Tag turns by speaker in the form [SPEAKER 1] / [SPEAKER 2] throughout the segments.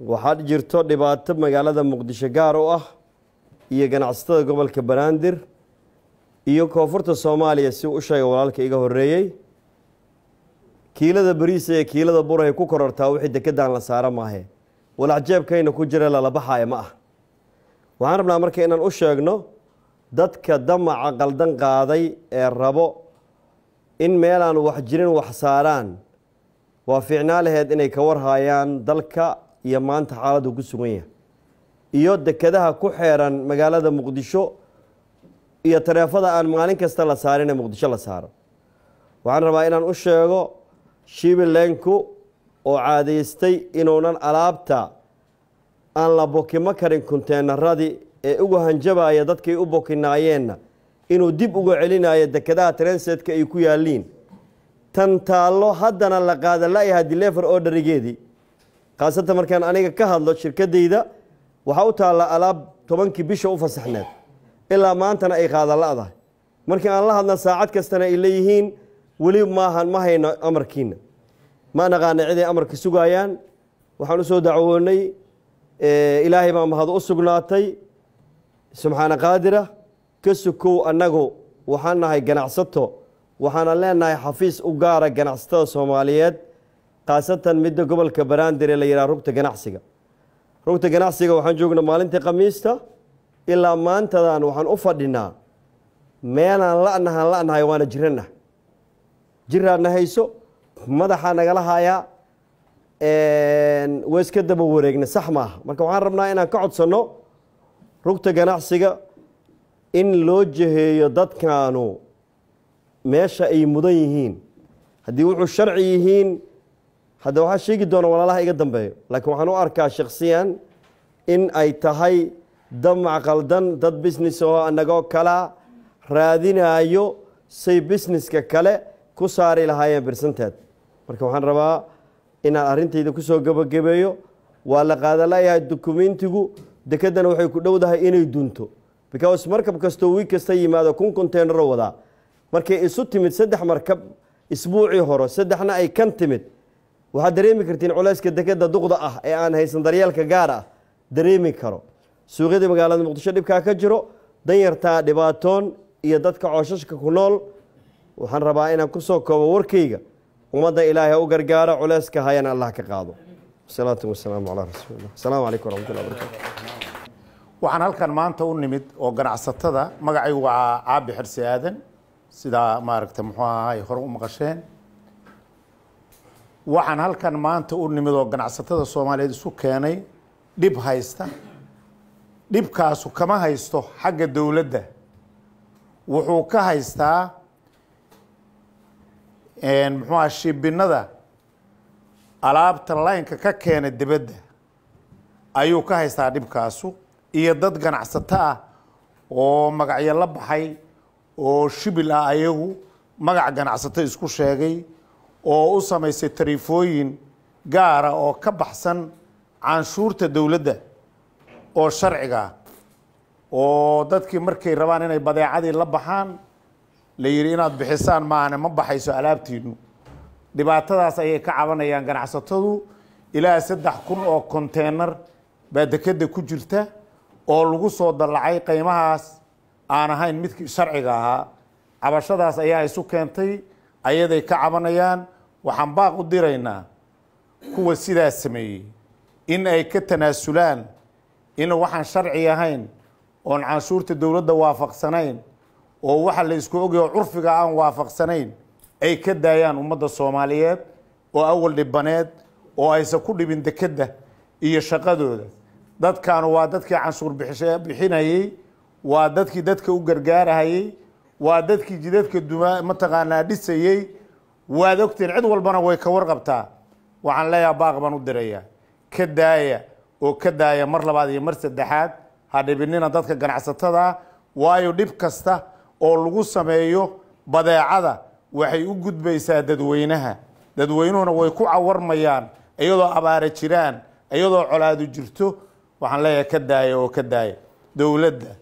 [SPEAKER 1] waxaa jirto dhibaato magaalada muqdisho gaar u ah iyo ganacsatada gobolka banaadir iyo koonfurta soomaaliya si uu u sheega walaalka iga horeeyey kiilada bariisa ee kiilada burahay ku korortaa wixii dekedan la saara maahe walaxjeebkayna ku jira lalabaxae ma ah waxaan rabnaa marka inaan u sheegno dadka damaca qaldan qaaday ee rabo in meelaan wax jirin wax saaraan waa fiicnaa laheed inay ka warhaayaan dalka iyo maanta xaaladdu ku sugan yahay iyo dekedaha ku xeeran magaalada muqdisho iyo tareefada aan maalin kasta la saarin ee muqdisho la saaro waxaan rabaa inaan u sheego shiibilenku oo caadaystay inuunan alaabta aan la bokima karin kunteenaradii ee ugu hanjabaya dadkay u bokinaayeenna inuu dib uga celinayo dekedaha transetka ay ku yaalliin tan taallo haddana la qaada la-yaha oo dharigeedii khaasatan markaan aniga ka hadlo shirkadayda waxaa u taalla alaab tobankii bisha u fasaxneed ilaa maantana ay qaadala'dahay markii aan la hadna saacad kastana ay leeyihiin weli maahan ma hayno amarkiina ma naqaana ciday amarka sugaayaan waxaan usoo soo dacwoonay ilaahay baa mahad u sugnaatay subxaana qaadirah ka sukow annagu waxaan nahay ganacsato waxaana leenahay xafiis u gaara ganacsatada soomaaliyeed khaasatan midda gobolka baraandire la yidhaha rugta ganacsiga rugta ganacsiga waxaan joognaa maalintii khamiista ilaa maantadan waxaan u fadhinaa meelaan lanahaan lanahay waana jirana jiraadna hayso madaxaa nagala hayaa waa iska daba wareegna sax maaha marka waxaan rabnaa inaan ka codsanno rugta ganacsiga in loo jaheeyo dadkaanu meesha ay mudan yihiin haddii wuxuu sharci yihiin hadda waxaa sheegi doona walaalaha iga dambeeyo laakiin waxaan u arkaa shakhsiyan in ay tahay damac qaldan dad business oo anagoo kala raadinaayo say businesska kale ku saari lahaayeen birsanteed marka waxaan rabaa inaan arrintayda ku soo gebagabeeyo waa la qaadalayahay dukumentigu dekedana waxay ku dhowdahay inay dunto because markab kastoo wiig kasta yimaado kun konteynaro wadaa markay isu timid saddex markab isbuucii hore saddexna ay kan timid waxaad dareemi kartiin culayska dekeda duqda ah ee aan haysan daryeelka gaar ah dareemi karo suuqyadii magaalada muqdisho dhibkaa ka jiro danyartaa dhibaatoon iyo dadka cooshashka ku nool waxaan rabaa inaan ku soo koobo warkayga ummadda ilaahi u gargaaro culayska hayana allah ka qaado salaatu wasalaamu calaa rasuulillah asalaamu calaykum waraxmatullahi wabarakaatu
[SPEAKER 2] waxaan halkan maanta u nimid oo ganacsatada magacaygu waa caabi xirsi aadan sidaa maaragta muxuu ay hore u maqasheen waxaan halkan maanta u nimid oo ganacsatada soomaaliyeed isu keenay dhib haysta dhibkaasu kama haysto xagga dowladda wuxuu ka haystaa muxuuha shibinada alaabta laynka ka keena dibadda ayuu ka haystaa dhibkaasu iyo dad ganacsato ah oo magacyo la baxay oo shibil ah ayagu magac ganacsato isku sheegay oo u samaysay tariifooyin gaara oo ka baxsan canshuurta dowladda oo sharciga ah oo dadkii markay rabaan inay badeecadii la baxaan la yidhi inaad bixisaan maahane ma baxayso alaabtiinu dhibaatadaas ayay ka cabanayaan ganacsatadu ilaa saddex kun oo konteynar baa dekedda ku jirta oo lagu soo dallacay qiimahaas aan ahayn midkii sharciga ahaa cabashadaas ayaa isu keentay ayaday ka cabanayaan waxaan baaq u diraynaa kuwa sidaas sameeyey in ay ka tanaasulaan in waxaan sharci ahayn oon canshuurta dowladda waafaqsanayn oo waxa la isku ogayo curfiga aan waafaqsanayn ay ka daayaan ummadda soomaaliyeed oo awal dhibaneed oo aysan ku dhibin dekedda iyo shaqadooda dadkaanu waa dadkii canshuur bixinayey waa dadkii dadka u gargaarahayey waa dadkii jidadka duma mataqaanaa dhisayey waad ogtiin cid walbana way ka warqabtaa waxaan leeyaha baaq baan u dirayaa ka daaya oo ka daaya mar labaad iyo mar saddexaad ha dhibinina dadka ganacsatada waayo dhib kasta oo lagu sameeyo badeecada waxay u gudbaysaa dadweynaha dadweynuhuna way ku cawarmayaan iyadoo abaara jiraan iyadoo colaadu jirto waxaan leeyahay ka daaya oo ka daaya dowladda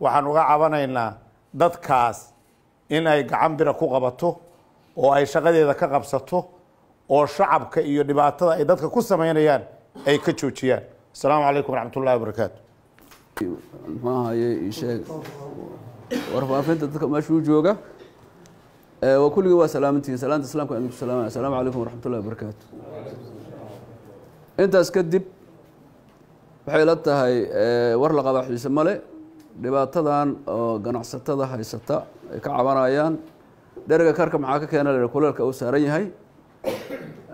[SPEAKER 2] waxaan uga cabanaynaa dadkaas in ay gacan bira ku qabato oo ay shaqadeeda ka qabsato oo shacabka iyo dhibaatada ay dadka ku samaynayaan ay ka joojiyaan asalaamu calaykum waraxmat ullahi wabarakaatu
[SPEAKER 3] warfaafinta dadka meeshuu jooga waa kulligii waa salaamantihiin salaanta islaamka aan idinku salaamaya asalaamu calaykum waraxmat wabarakaatu intaas kadib waxay la tahay war la qabaa xiise male dhibaatadan oo ganacsatada haysata ay ka cabanayaan dherega karka maxaa ka keena la kuleelka u saaran yahay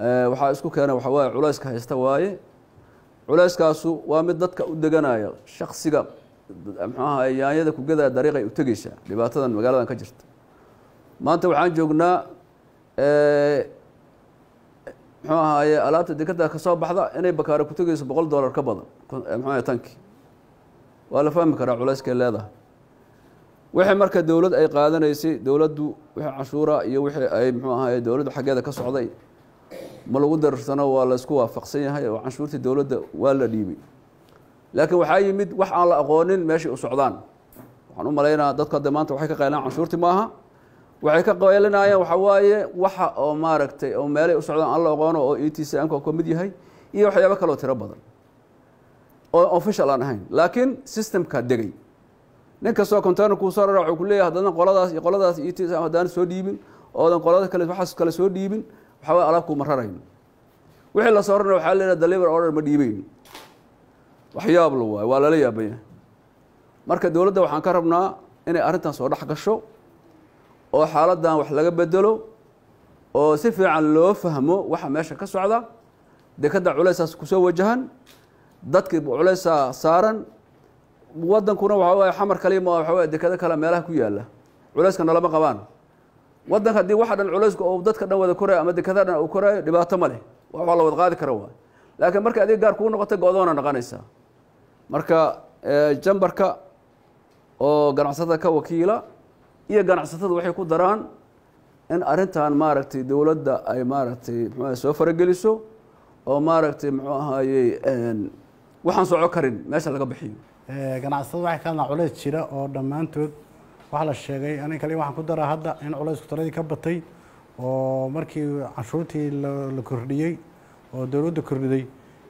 [SPEAKER 3] eh, waxaa isku keena waxa waaye culayska haysta waaye culayskaasu waa mid dadka u deganaya shaksiga mxuaha yaanyada ku kugadaa dariiqay u tegeysaa dhibaatadan magaaladan ka jirta maanta waxaan joognaa eh, mxuu ahaaye alaabta dekada ka soo baxda inay bakaare ku tegeyso boqol dollar ka badan eh, mxuaha tankii waa la fahmi karaa culayskay leedahay wixii marka dowlad ay qaadanaysay dowladdu wixii canshuura iyo wixii ay muxuu ahaay dowladdu xaggeeda ka socday ma lagu darirsano waa laysku waafaqsan yahay oo canshuurtii dowladda waa la dhiibay laakiin waxaa yimid wax aan la aqoonin meeshay u socdaan waxaan u malaynaa dadku hadda maanta waxay ka qaylaan canshuurtii maaha waxay ka qaylinayaan waxaa waaye waxa oo maaragtay oo meelay u socdaan aan la aqoono oo e t c anka ka mid yahay iyo waxyaabo kaleoo tiro badan oo official aan ahayn laakiin systemka degay nin kastoo container kuu soo rarac ku leeyahay haddana qoladaas iyo qoladaas iyo haddaan soo dhiibin oodan qolada kale waxaas kale soo dhiibin waxaa waye alaab kuma rarayn wixii la soo rarna waxaa leedahay deliver order ma dhiibeyn waxyaab la waa lala yaaban marka dowladda waxaan ka rabnaa inay arrintan soo dhex gasho oo xaaladan wax laga bedelo oo si fiican loo fahmo waxa meesha ka socda dekadda culaysaas kusoo wajahan dadkii culeysa saaran wadankuna waxaa waye xamar kalima waxa wey dekado kale meelaha ku yaala culeyskana lama qabaan wadanka haddii waxa dhan culeysku uu dadka dhan wada koraayo ama dekadaha dhan uu koraayo dhibaato ma leh waa la wada qaadi kara waay laakiin marka adiga gaar kuu noqota go-doona marka jambarka oo ganacsatada ka wakiila iyo ganacsatada waxay ku daraan in arrintan maaragtay dowladda ay maaragtay mxu soo farageliso oo maaragtay muxuu ahaaye waxaan soco karin meesha laga bixiyo
[SPEAKER 4] eh, ganacsada waxay ka hadlaan culays jira oo dhammaantood waxaa la sheegay anig kaliya waxaan ku daraa hadda in culaysku taladii ka batay oo markii canshuurtii la kordhiyey oo dowladda kordhiday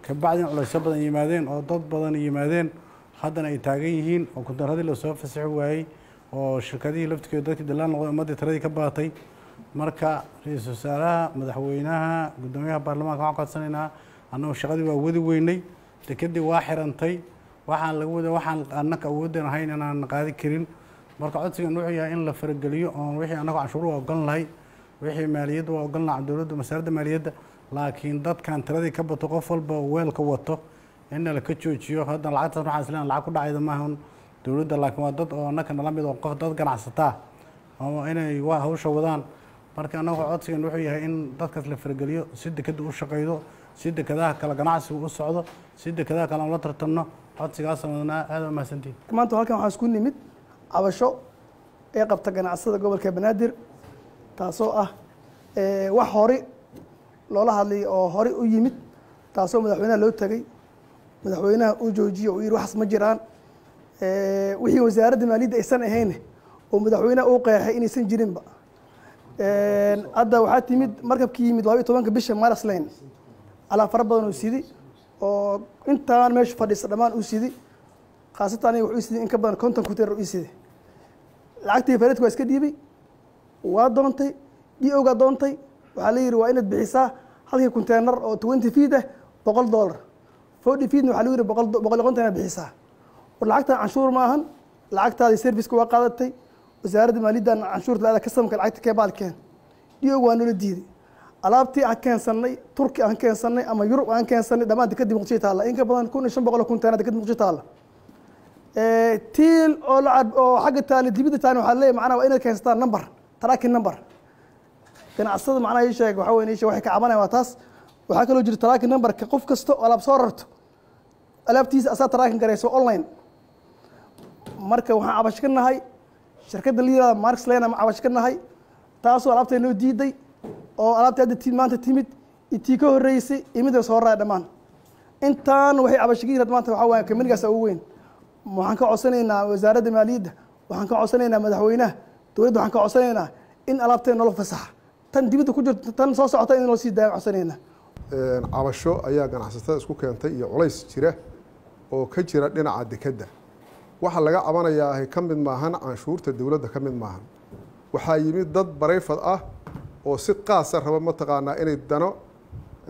[SPEAKER 4] kabacdi in culaysyo badan yimaadeen oo dad badan yimaadeen haddana ay taagan yihiin oo kundaradii lasoo fasixi waayey oo shirkadihii laftigeedu dadkii dallaan noqday ummaddii taladii ka baatay marka ra-iisul wasaaraha madaxweynaha guddoomiyaha baarlamaanka waxaan ku codsanaynaa annagoo shaqadii waa wadi weynay dekedii waa xirantay waxaan lagawada waxaan annaga awoodan ahayn inaan qaadi karin marka codsigan wuxuu yahay in la farageliyo oon wixii annagu canshuuru waa ogon lahay wixii maaliyadda waa ogon laha dowladda wasaaradda maaliyadda laakiin dadkan tiradii ka bato qof walba weelka wato inna laka joojiyo hadda lacagtaas waxaan isleeyahay lacag ku dhacayda maahan dowladda laakiin waa dad oo annaga nala mid ah oo qof dad ganacsataa oo inay waa hawsha wadaan marka annagu codsigan wuxuu yahay in dadkaas la farageliyo si dekadda u shaqaydo si dekedaha kale ganacsigu u socdo si dekedaha kale aan la tartanno codsigaasa wadnaa aad mahadsantihin
[SPEAKER 5] maanta halkan waxaa isku nimid cabasho ee qabta ganacsada gobolka banaadir taasoo ah wax hore loola hadlayay oo hore u yimid taasoo madaxweynaha loo tegey madaxweynaha u joojiye uu yihi waxas ma jiraan wixii wasaaradda maaliyadda aysan ahayn oo madaxweynaha uu qeexay inaysan jirinba hadda waxaa timid markabkii yimid laba labayo tobanka bisha marslayn alaab fara badan oo sidi oo intaan meesha fadhiisa dhammaan u sidi khaasatan aniga wuxuu in ka badan konton kuteer u sidi lacagtii fareedka waa iska dhiibay waa doontay d o doontay waxaa la yidhi waa inaad bixisaa halkii conteynar oo twenty feet ah boqol dollar forty feetna waxa lagu yidhi boqol boqol iyo bixisaa war lacagtan canshuur ma ahan lacagtaadii serviceka waa qaadatay wasaaradda maaliyaddan canshuurta la-ada lacagta kee baad keen waa noola diiday alaabtii aan keensanay turki aan keensanay ama yurub aan keensanay dhamaanta kadib muqdisho taalla in ka badan kun iyo shan boqol oo kunteena kadib muqdisho taalla tiil oo la oo xagga taali dibidda taani waxaa leeyahay macnaha waa inaad keensataan number tracking number ganacsada macnaha ii sheeg waxaa weye ii sheeg waxay ka cabanayaan waa taas waxaa kaloo jira tracking numberka qof kasta oo alaab soo rarto alaabtiisa asaa tracking garayso online marka waxaan cabash ka nahay shirkadda la marks lane ama cabash ka nahay taasoo alaabtay noo diiday oo alaabta maanta timid tii ka horeysay imida soo raaya dhammaan intaan waxay cabashagi had maanta waxaa waaya kamidgaasa ugu weyn waxaan ka codsanaynaa wasaaradda maaliyadda waxaan ka codsanaynaa madaxweynaha dowladda waxaan ka codsanaynaa in alaabteen nolo fasaxa tan dibidda
[SPEAKER 6] ku jirto tan soo socota in naloo sii daaya codsanaynaa cabasho ayaa ganacsatada isku keentay iyo culays jira oo ka jira dhinaca dekedda waxa laga cabanayaa ka mid maahan canshuurta dowladda ka mid maahan waxaa yimid dad barayfad ah oo si qaasa ah raba mataqaanaa inay dano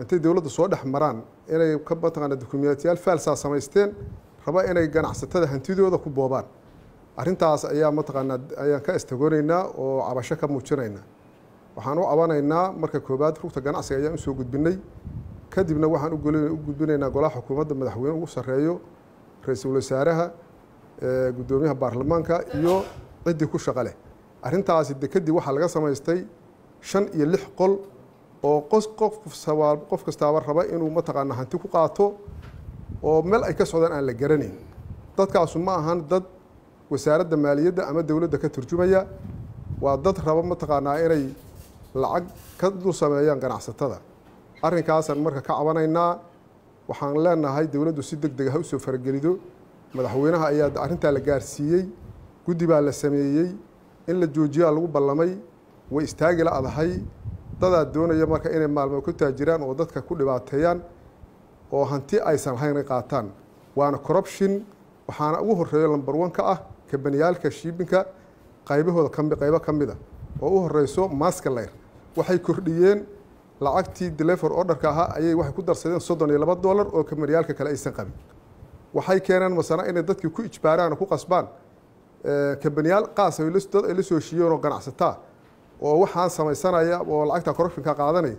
[SPEAKER 6] intay dowladda soo dhex maraan inay mataqaana dukumiyaatiyaal faalsaa samaysteen raba inay ganacsatada hantidooda ku boobaan arrintaas ayaa mataqaanaa ayaan ka istagoonaynaa oo cabasho ka muujinaynaa waxaan u cabanaynaa marka koowaad rugta ganacsiga ayaan usoo gudbinay kadibna waxaan u gudbinaynaa golaha xukuumadda madaxweyne ugu sarreeyo ra-iisul wasaaraha guddoomiyaha baarlamaanka iyo ciddii ku shaqa leh arrintaasi de kadib waxaa laga samaystay shan iyo lix qol oo qof kastaaba raba inuu mataqaana hanti ku qaato oo meel ay ka socdaan aan la garanayn dadkaasu ma ahan dad wasaaradda maaliyadda ama dowladda ka turjumaya waa dad raba mataqaanaa inay lacag ka dul sameeyaan ganacsatada arrinkaasaan marka ka cabanaynaa waxaan leenahay dowladdu si deg deg ha ah usoo faragelido madaxweynaha ayaa arrintaa la gaarsiiyey guddi baa la sameeyey in la joojiyaa lagu ballamay way istaagi la-dahay dadaa doonaya marka inay maalmo ku taajiraan oo dadka ku dhibaateeyaan oo hanti aysan lahayn ay qaataan waana corruption waxaana ugu horeeyo lambar one ka ah kabaniyaalka shiibinka qaybahooda qaybo ka mid a oo u horeyso maskaleir waxay kordhiyeen lacagtii deliver orderka ahaa ayay waxay ku darsadeen soddon iyo laba doolar oo kabaniyaalka kale aysan qabin waxay keeneen masana inay dadkii ku ijbaaraan oo ku qasbaan kabaniyaal qaas ay la soo heshiiyeen oo ganacsataa oo waxaan samaysanaya oo lacagta corruptionka qaadanaya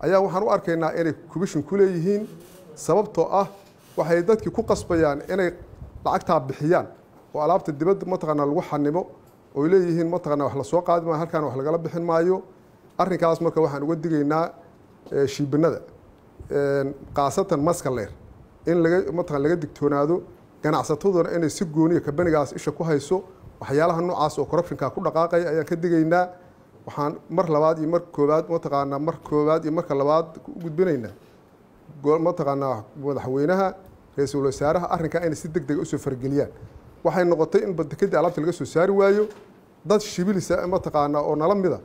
[SPEAKER 6] ayaa waxaan u arkaynaa inay commission ku leeyihiin sababtoo ah waxay dadkii ku qasbayaan inay lacagtaa bixiyaan oo alaabta dibadda mataqaanaa lagu xanimo oy leeyihiin mataqaanaa wax lasoo qaadi maayo halkaan wax lagala bixin maayo arrinkaas marka waxaan uga digaynaa eh, shiibinada khaasatan eh, maskaleer in laga mataqan laga digtoonaado ganacsataduna inay si gooniya kabanigaas isha ku hayso waxyaalaha noocaas oo corruptionka ku dhaqaaqaya ayaan ka digaynaa waxaan mar labaad iyo mar koobaad mataqaanaa mar koobaad iyo marka labaad u gudbinaynaa mataqaanaa madaxweynaha ra-iisul wasaaraha arrinkaa inay si deg dega ah usoo fargeliyaan waxay noqotay in badekedii alaabta laga soo saari waayo dad shibilisa mataqaanaa oo nala mida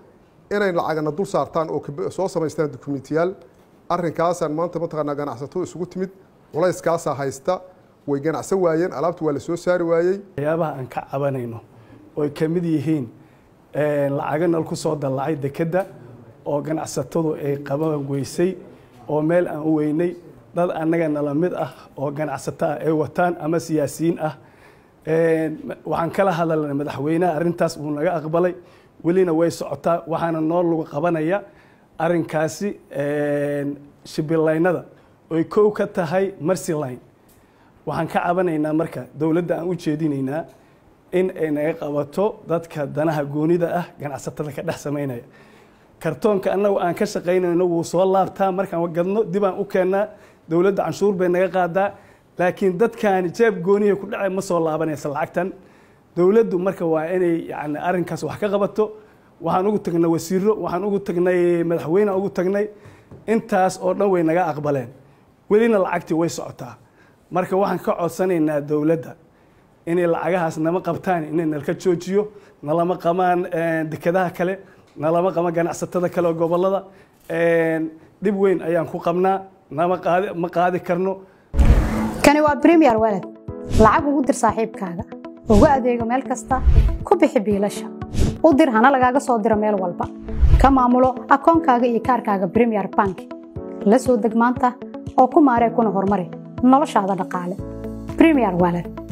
[SPEAKER 6] inay lacagana dul saartaan oo soo samaystaan dukumentiyaal arrinkaasan maanta mataqaanaa ganacsato isugu timid culayskaasaa haysta way ganacsan waayeen alaabta waa la soo saari waayey waxyaabaha aan ka cabanayno
[SPEAKER 7] oy ka mid yihiin lacagana soo dallacay dekedda oo ganacsatadu ay qaban weysay oo meel aan u weynay dad annaga nala mid ah oo ganacsato ah ay wataan ama siyaasiyiin ah waxaan kala hadalnay madaxweynaha arrintaas wuu naga aqbalay welina way socotaa waxaana noo lagu qabanaya arrinkaasi shibilaynada oy kow ka tahay mercyline waxaan ka cabanaynaa marka dowladda aan u jeedinaynaa in ay naga qabato dadka danaha goonida ah ganacsatada ka dhex samaynaya kartoonka annagu aan ka shaqaynayno wuu soo laabtaa markaan gadno dibaan u keennaa dowladda canshuur bay naga qaadaa laakiin dadkaani jeeb gooniya ku dhacay ma soo laabanaysa lacagtan dowladdu marka waa inay yani arrinkaas wax ka qabato waxaan ugu tagnay wasiiro waxaan ugu tagnay madaxweyne ugu tagnay intaas oo dhan way naga aqbaleen welina lacagtii way socotaa marka waxaan ka codsanaynaa dowladda inay lacagahaas nama qabtaan inay nalka joojiyo nalama qabaan eh, dekedaha kale nalama qaba ganacsatada kale oo gobolada eh, dhib weyn ayaan ku qabnaa nama qaadi karno
[SPEAKER 3] kani waa bremiyer walad lacag ugu dir saaxiibkaaga uga adeego meel kasta ku bixi biilasha u dir hana lagaaga soo diro meel walba ka maamulo akoonkaaga iyo kaarkaaga bremiyer bank la soo deg maanta oo ku maaree kuna horumari noloshaada dhaqaale bremiyer walad